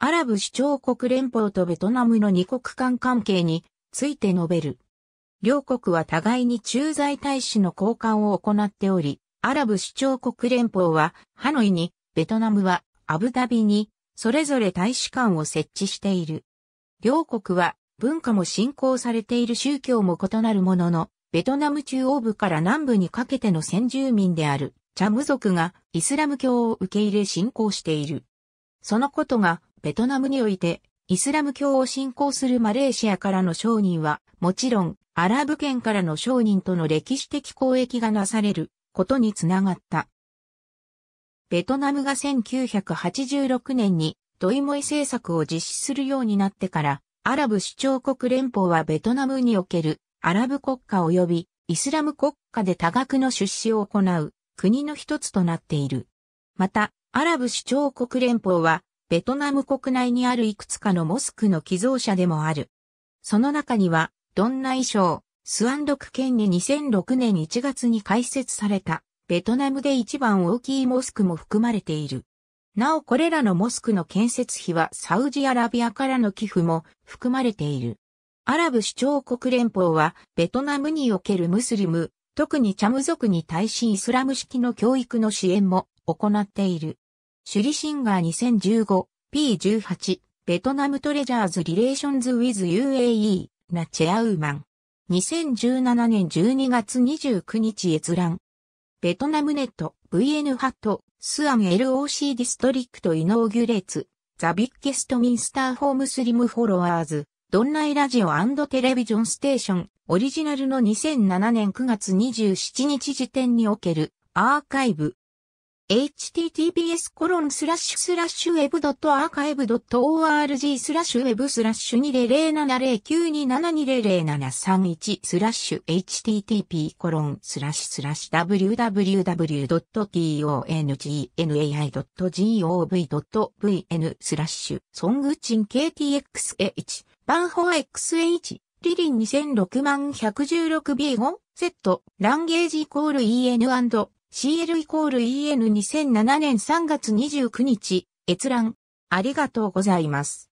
アラブ首長国連邦とベトナムの二国間関係について述べる。両国は互いに駐在大使の交換を行っており、アラブ首長国連邦はハノイに、ベトナムはアブダビに、それぞれ大使館を設置している。両国は文化も信仰されている宗教も異なるものの、ベトナム中央部から南部にかけての先住民であるチャム族がイスラム教を受け入れ信仰している。そのことがベトナムにおいて、イスラム教を信仰するマレーシアからの商人は、もちろん、アラブ圏からの商人との歴史的交易がなされることにつながった。ベトナムが1986年にドイモイ政策を実施するようになってから、アラブ首長国連邦はベトナムにおけるアラブ国家及びイスラム国家で多額の出資を行う国の一つとなっている。また、アラブ首長国連邦はベトナム国内にあるいくつかのモスクの寄贈者でもある。その中には、ドンナ衣装、スワンドク県に2006年1月に開設された、ベトナムで一番大きいモスクも含まれている。なおこれらのモスクの建設費はサウジアラビアからの寄付も含まれている。アラブ首長国連邦はベトナムにおけるムスリム、特にチャム族に対しイスラム式の教育の支援も行っている。シュリシンガー 2015P18 ベトナムトレジャーズリレーションズウィズ UAE ナチェアウーマン。2017年12月29日閲覧。ベトナムネット VN ハットスアン LOC ディストリクトイノーギュレーツザビッケストミンスターホームスリムフォロワーズドンナイラジオテレビジョンステーションオリジナルの2007年9月27日時点におけるアーカイブ https コロンスラッシュスラッシュウェブドットアーカイブドット org スラッシュウェブスラッシュ20070927200731スラッシュ http コロンスラッシュスラッシュ www.tongnai.gov.vn スラッシュソングチン ktxh バンホ xh リリン2006万 116B5 セットランゲージイコール en& CL イコール EN2007 年3月29日、閲覧、ありがとうございます。